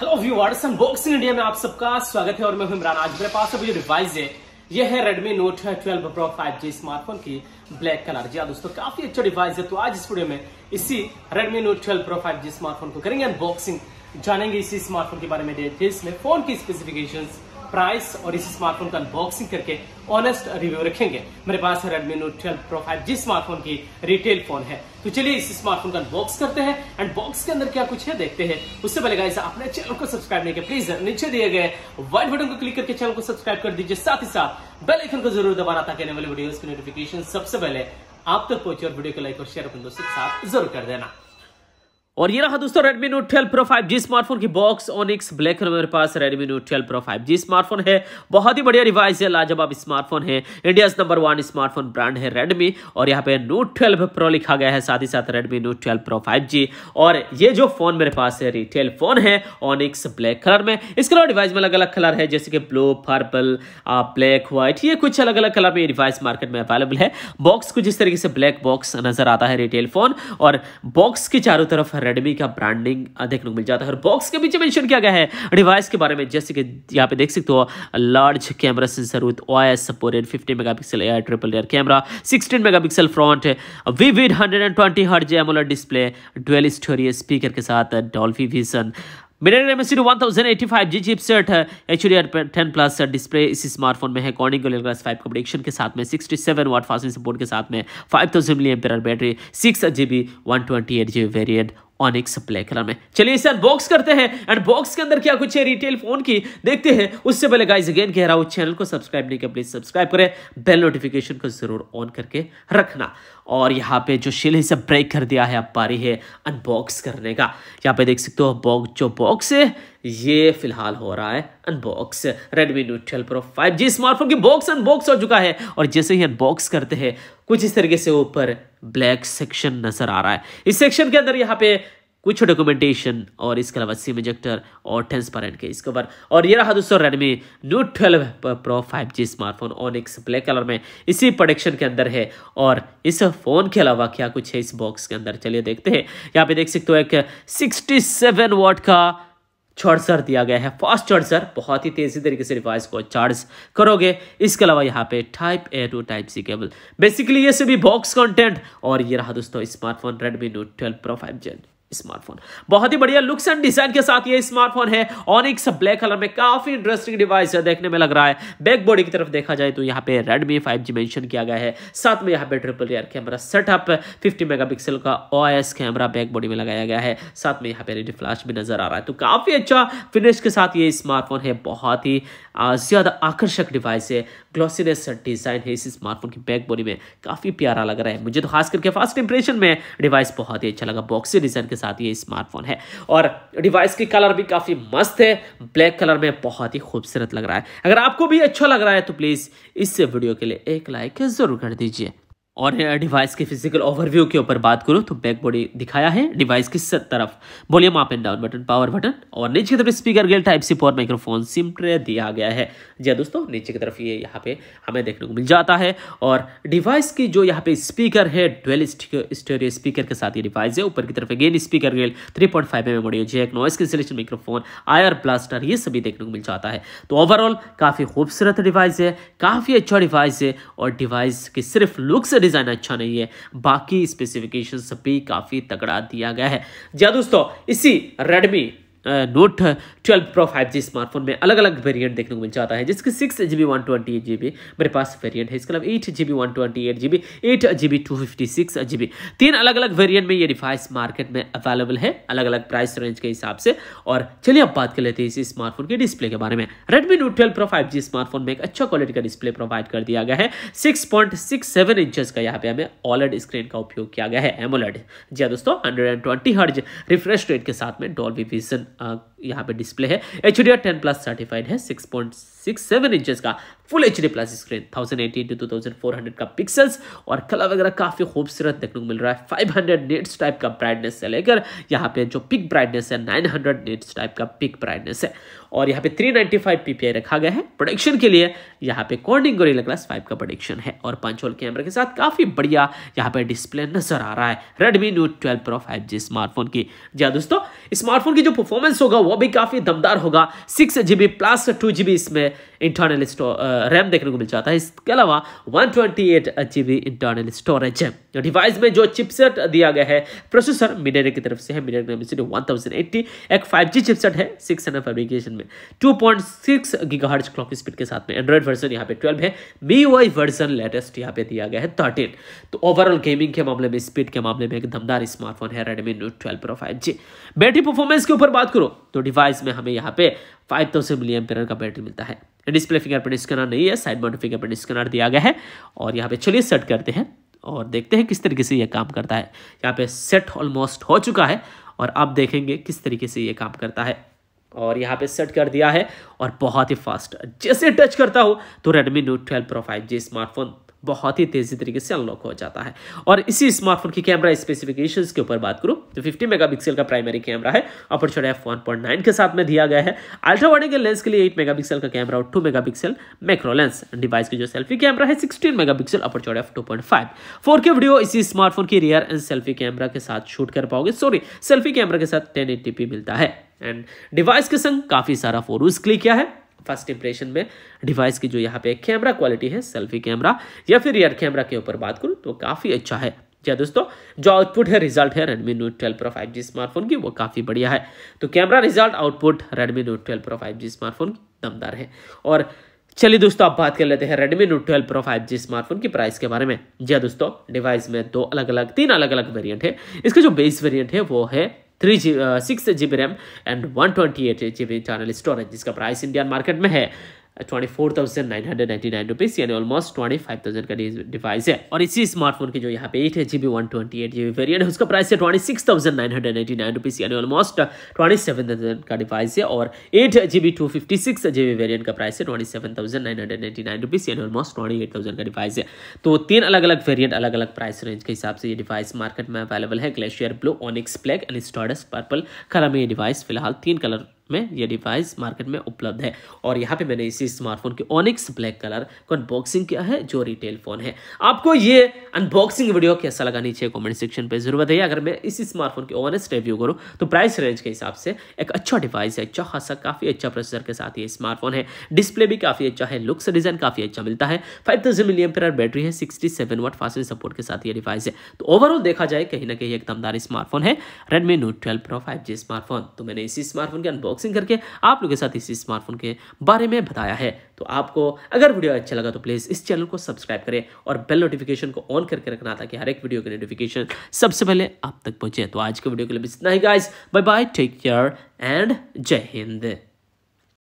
hello viewers हम boxing India में आप सबका स्वागत है और मैं हूं इमरान आज मेरे पास अभी जो डिवाइस है ये है Redmi Note 12 Pro 5G smartphone की ब्लैक कलर जी हाँ दोस्तों काफी अच्छा डिवाइस है तो आज इस वीडियो में इसी Redmi Note 12 Pro 5G smartphone को करेंगे अनबॉक्सिंग जानेंगे इसी स्मार्टफोन के बारे में डिटेल्स में फोन की स्पेसिफिकेशंस प्राइस और इस स्मार्टफोन का अनबॉक्सिंग करके ऑनेस्ट रिव्यू रखेंगे मेरे पास है Redmi note twelve pro five जिस स्मार्टफोन की रिटेल फोन है तो चलिए इस स्मार्टफोन का अनबॉक्स करते हैं एंड बॉक्स के अंदर क्या कुछ है देखते हैं उससे पहले गाइस अपने चैनल को सब्सक्राइब नहीं किया प्लीज नीचे दिए गए व्हाइट बटन को क्लिक करके चैनल को सब्सक्राइब कर दीजिए साथ ही साथ बेल आइकन को जरूर दबाना ताकि आने वाले वीडियोस की नोटिफिकेशन सबसे पहले आप तक पहुंचे और वीडियो को लाइक और शेयर अपने दोस्तों के साथ जरूर कर देना और ये रहा दोस्तों Redmi Note 12 Pro 5G smartphone की बॉक्स Onyx ब्लैक कलर मेरे पास Redmi Note 12 Pro 5G smartphone है बहुत ही बढ़िया डिवाइस है लाजवाब स्मार्टफोन है India number one smartphone brand है Redmi और यहाँ पे Note 12 Pro लिखा गया है साथ ही साथ Redmi Note 12 Pro 5G और ये जो फोन मेरे पास है रिटेल फोन है Onyx ब्लैक कलर में इसके अलावा डिवाइस में अलग अलग कलर है जैसे कि ब्लू पर्पल ब्लैक व्हाइट ये कुछ अलग अलग कलर में डिवाइस मार्केट में अवेलेबल है बॉक्स कुछ इस तरीके से ब्लैक बॉक्स नजर आता है रिटेल फोन और बॉक्स के चारों तरफ रेडमी का ब्रांडिंग देखने को मिल जाता है और बॉक्स के पीछे मेंशन किया गया है डिवाइस के बारे में जैसे कि यहाँ पे देख सकते हो large camera sensor with OS supported 50 megapixel pixel triple rear camera 16 megapixel pixel front vivid hundred and twenty hertz AMOLED display twelve stereo speaker के साथ डॉल्फी विजन मेरे रैम एस one thousand eighty five G chip set है H D R ten plus display इस smartphone में है cornering glass five का कम्पडिक्शन के साथ में sixty seven watt fasting support के साथ में five thousand milli ampere battery six G B one twenty eight G variant onyx सप्लाई कलर में चलिए इसे अनबॉक्स करते हैं एंड बॉक्स के अंदर क्या कुछ है रिटेल फोन की देखते हैं उससे पहले गाइस अगेन कह रहा हूँ चैनल को सब्सक्राइब नहीं किया प्लीज सब्सक्राइब करें बेल नोटिफिकेशन को जरूर ऑन करके रखना और यहाँ पे जो शिल इसे ब्रेक कर दिया है अब पारी है अनबॉक्स करने का यहाँ पे देख सकते हो बॉक्स जो बॉक्स है ये फिलहाल हो रहा है unbox Redmi Note 12 Pro 5G smartphone की बॉक्स अनबॉक्स हो चुका है और जैसे ही अनबॉक्स करते हैं कुछ इस तरीके से ऊपर ब्लैक सेक्शन नजर आ रहा है इस सेक्शन के अंदर यहाँ पे कुछ डॉक्यूमेंटेशन और इसके अलावा सिम इजेक्टर और ट्रांसपेरेंट के इसके ऊपर और ये रहा दोस्तों Redmi note twelve pro five G smartphone onyx black colour में इसी प्रोडक्शन के अंदर है और इस फोन के अलावा क्या कुछ है इस बॉक्स के अंदर चलिए देखते हैं यहाँ पे देख सकते हो एक सिक्सटी सेवन वॉट का चार्जर दिया गया है फास्ट चार्जर बहुत ही तेजी तरीके से डिवाइस को चार्ज करोगे इसके अलावा यहाँ पे type A to type C cable basically ये सभी बॉक्स कंटेंट और ये रहा दोस्तों smartphone Redmi note twelve pro five gen smartphone बहुत ही बढ़िया लुक्स एंड डिजाइन के साथ ये स्मार्टफोन है ऑनिक्स ब्लैक कलर में काफी इंटरेस्टिंग डिवाइस है देखने में लग रहा है बैक बॉडी की तरफ देखा जाए तो यहाँ पे रेडमी 5G मेंशन किया गया है साथ में यहाँ पे triple rear camera setup 50 megapixel का ओएस कैमरा बैक बॉडी में लगाया गया है साथ में यहाँ पे रेडी फ्लैश भी नजर आ रहा है तो काफी अच्छा फिनिश के साथ ये स्मार्टफोन है बहुत ही ज्यादा आकर्षक डिवाइस है ग्लॉसीनेस डिजाइन है इस स्मार्टफोन की बैक बॉडी में काफी प्यारा लग रहा है मुझे तो खास करके फर्स्ट इंप्रेशन में डिवाइस बहुत ही अच्छा लगा बॉक्सी डिजाइन के के साथ ये स्मार्टफोन है और डिवाइस की कलर भी काफ़ी मस्त है ब्लैक कलर में बहुत ही खूबसूरत लग रहा है अगर आपको भी अच्छा लग रहा है तो प्लीज़ इस वीडियो के लिए एक लाइक ज़रूर कर दीजिए और डिवाइस के फिजिकल ओवरव्यू के ऊपर बात करूँ तो बैक बॉडी दिखाया है डिवाइस की सत तरफ volume up and down button power button और नीचे की तरफ स्पीकर गेल टाइप सी और माइक्रोफोन सिम ट्रे दिया गया है जी हाँ दोस्तों नीचे की तरफ ये यह यहाँ पे हमें देखने को मिल जाता है और डिवाइस की जो यहाँ पे स्पीकर है ट्वेल्व स्टेरियो स्पीकर के साथ ये डिवाइस है ऊपर की तरफ again speaker grille three point five M audio jack noise cancellation microphone IR blaster ये सभी देखने को मिल जाता है तो ओवरऑल काफ़ी खूबसूरत डिवाइस है काफ़ी अच्छा डिवाइस है और डिवाइस की सिर्फ लुक से डिज़ाइन अच्छा नहीं है बाकी स्पेसिफिकेशन भी काफ़ी तगड़ा दिया गया है जी हाँ दोस्तों इसी Redmi note twelve pro five G smartphone में अलग अलग वेरिएंट देखने को मिल जाता है जिसकी six G B one twenty eight G B मेरे पास वेरिएंट है इसके अलावा eight G B one twenty eight G B eight G B two fifty six G B तीन अलग अलग वेरिएंट में ये डिवाइस मार्केट में अवेलेबल है अलग अलग प्राइस रेंज के हिसाब से और चलिए अब बात कर लेते हैं इस स्मार्टफोन के डिस्प्ले के बारे में Redmi note twelve pro five G smartphone में एक अच्छा क्वालिटी का डिस्प्ले प्रोवाइड कर दिया गया है six point six seven inches का यहाँ पे हमें ऑलरेड स्क्रीन का उपयोग किया गया है एमोलेड जी हाँ दोस्तों hundred and twenty hertz refresh rate के साथ में डॉल्बी विजन यहाँ पे डिस्प्ले है H D R ten plus certified है six point six seven inches का full H D plus screen thousand eighty into two thousand four hundred का pixels और कलर वगैरह काफ़ी खूबसूरत देखने को मिल रहा है फाइव हंड्रेड नेट्स टाइप का ब्राइटनेस से लेकर यहाँ पे जो पिक ब्राइटनेस है नाइन हंड्रेड नेट्स टाइप का पिक ब्राइटनेस है और यहाँ पे थ्री नाइन्टी फाइव पीपीआई रखा गया है प्रोडक्शन के लिए यहाँ पे कॉर्निंग गोरिल्ला क्लास फाइव का प्रोडक्शन है और पंच होल कैमरे के साथ काफ़ी बढ़िया यहाँ पे डिस्प्ले नजर आ रहा है Redmi note twelve pro five G smartphone की जी हाँ दोस्तों स्मार्टफोन की जो परफॉर्मेंस होगा वो भी काफ़ी दमदार होगा six GB plus two GB इसमें इंटरनल स्टोर रैम देखने को मिल जाता है इसके अलावा वन ट्वेंटी इंटरनल स्टोरेज है डिवाइस में जो चिपसेट दिया गया है प्रोसेसर मिडेरे की तरफ से है मिडेरे वन थाउजेंड एट्टी एक फाइव जी चिपसेट है सिक्स एन फेब्रिकेशन में two point six gigahertz clock speed के साथ में एंड्रॉइड वर्जन यहाँ पे ट्वेल्व है मी वाई वर्जन लेटेस्ट यहाँ पे दिया गया है थर्टीन तो ओवरऑल गेमिंग के मामले में स्पीड के मामले में एक दमदार स्मार्टफोन है Redmi note twelve pro five G battery performance के ऊपर बात करो तो डिवाइस में हमें यहाँ पे फाइव थाउजेंड मिलियम का बैटरी मिलता है डिस्प्ले फिंगरप्रिंट स्कैनर नहीं है साइड माउंट फिंगरप्रिंट स्कैनर दिया गया है और यहाँ पे चलिए सेट करते हैं और देखते हैं किस तरीके से ये काम करता है यहाँ पे सेट ऑलमोस्ट हो चुका है और आप देखेंगे किस तरीके से ये काम करता है और यहाँ पे सेट कर दिया है और बहुत ही फास्ट जैसे टच करता हो तो Redmi Note 12 Pro 5G smartphone बहुत ही तेज़ी तरीके से अनलॉक हो जाता है और इसी स्मार्टफोन की कैमरा स्पेसिफिकेशन के ऊपर बात करूं तो फिफ्टी मेगापिक्सल का प्राइमरी कैमरा है अपर्चर एफ वन के साथ में दिया गया है अल्ट्रा वाइड के लेंस के लिए एट मेगापिक्सल का कैमरा और two megapixel macro lens device की जो सेल्फी कैमरा है sixteen megapixel aperture F two point video इसी स्मार्टफोन की रियर एंड सेल्फी कैमरा के साथ शूट कर पाओगे सॉरी सेल्फी कैमरा के साथ टेन मिलता है एंड डिवाइस के संग काफ़ी सारा फोटोज क्लिक किया है फर्स्ट इंप्रेशन में डिवाइस की जो यहाँ पे कैमरा क्वालिटी है सेल्फी कैमरा या फिर रियर कैमरा के ऊपर बात करूँ तो काफ़ी अच्छा है क्या दोस्तों जो आउटपुट है रिजल्ट है Redmi Note 12 Pro 5G smartphone की वो काफ़ी बढ़िया है तो camera result output Redmi Note 12 Pro 5G smartphone दमदार है और चलिए दोस्तों आप बात कर लेते हैं Redmi Note 12 Pro 5G smartphone की प्राइस के बारे में जी हाँ दोस्तों डिवाइस में दो अलग अलग तीन अलग अलग वेरिएंट है इसका जो बेस वेरिएंट है वो है three G six G B RAM and one twenty eight G B internal storage जिसका प्राइस इंडियन मार्केट में है twenty thousand nine hundred nine rupees यानी ऑलमोस्ट ट्वेंटी फाइव थाउजेंड का डिवाइस है और इसी स्मार्टफोन के जो यहाँ पे eight G B one twenty eight G B variant है उसका प्राइस है twenty six thousand nine hundred nine rupees यानी ऑलमोस्ट ट्वेंटी सेवन थाउजेंड का डिवाइस है और eight G B two fifty six G B variant का price है twenty seven nine hundred nine यानी ऑलमोस्ट ट्वेंटी एट थाउजेंड का device है तो तीन अलग अलग वेरियंट अलग अलग प्राइस रेंज के हिसाब से ये डिवाइस मार्केट में अवेलेबल है glacier blue onyx black and stardust purple colour में ये डिवाइस फिलहाल तीन कलर में ये डिवाइस मार्केट में उपलब्ध है और यहाँ पे मैंने इसी स्मार्टफोन के ओनिक्स ब्लैक कलर को अनबॉक्सिंग किया है जो रिटेल फोन है आपको ये अनबॉक्सिंग वीडियो कैसा लगा नीचे कमेंट सेक्शन पे जरूर बताइए अगर मैं इसी स्मार्टफोन के ऑनेस्ट रिव्यू करूँ तो प्राइस रेंज के हिसाब से एक अच्छा डिवाइस है अच्छा खासा काफ़ी अच्छा प्रोसेसर के साथ ये स्मार्टफोन है डिस्प्ले भी काफ़ी अच्छा है लुक्स डिज़ाइन काफ़ी अच्छा मिलता है फाइव थाउजेंड मिलियम बैटरी है sixty seven watt fast support के साथ ये डिवाइस है तो ओवरऑल देखा जाए कहीं ना कहीं एक दमदार स्मार्टफोन है Redmi note twelve pro five smartphone तो मैंने इसी स्मार्टफोन के अनबॉक्स अनबॉक्सिंग करके आप लोगों के साथ इस स्मार्टफोन के बारे में बताया है तो आपको अगर वीडियो अच्छा लगा तो प्लीज़ इस चैनल को सब्सक्राइब करें और बेल नोटिफिकेशन को ऑन करके रखना ताकि हर एक वीडियो की नोटिफिकेशन सबसे पहले आप तक पहुंचे तो आज के वीडियो के लिए इतना ही guys bye bye take care and जय हिंद